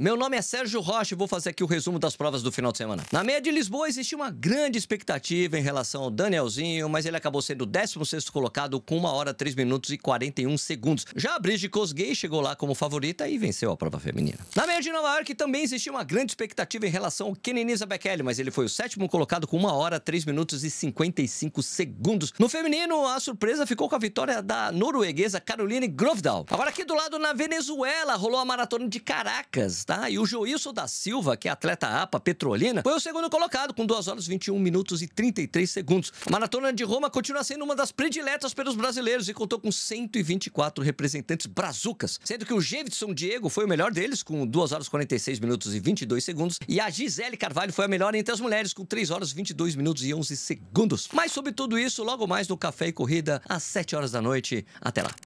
Meu nome é Sérgio Rocha e vou fazer aqui o resumo das provas do final de semana. Na meia de Lisboa existia uma grande expectativa em relação ao Danielzinho, mas ele acabou sendo o 16º colocado com 1 hora 3 minutos e 41 segundos. Já a Brigitte Kosgei chegou lá como favorita e venceu a prova feminina. Na meia de Nova York também existia uma grande expectativa em relação ao Kenenisa Bekele, mas ele foi o sétimo colocado com 1 hora 3 minutos e 55 segundos. No feminino, a surpresa ficou com a vitória da norueguesa Caroline Grovdal. Agora aqui do lado, na Venezuela, rolou a maratona de Caracas tá? E o Joilson da Silva, que é atleta APA Petrolina, foi o segundo colocado, com 2 horas 21 minutos e 33 segundos. A Maratona de Roma continua sendo uma das prediletas pelos brasileiros e contou com 124 representantes brazucas, sendo que o Davidson Diego foi o melhor deles, com 2 horas 46 minutos e 22 segundos, e a Gisele Carvalho foi a melhor entre as mulheres, com 3 horas 22 minutos e 11 segundos. Mas sobre tudo isso, logo mais no Café e Corrida, às 7 horas da noite. Até lá!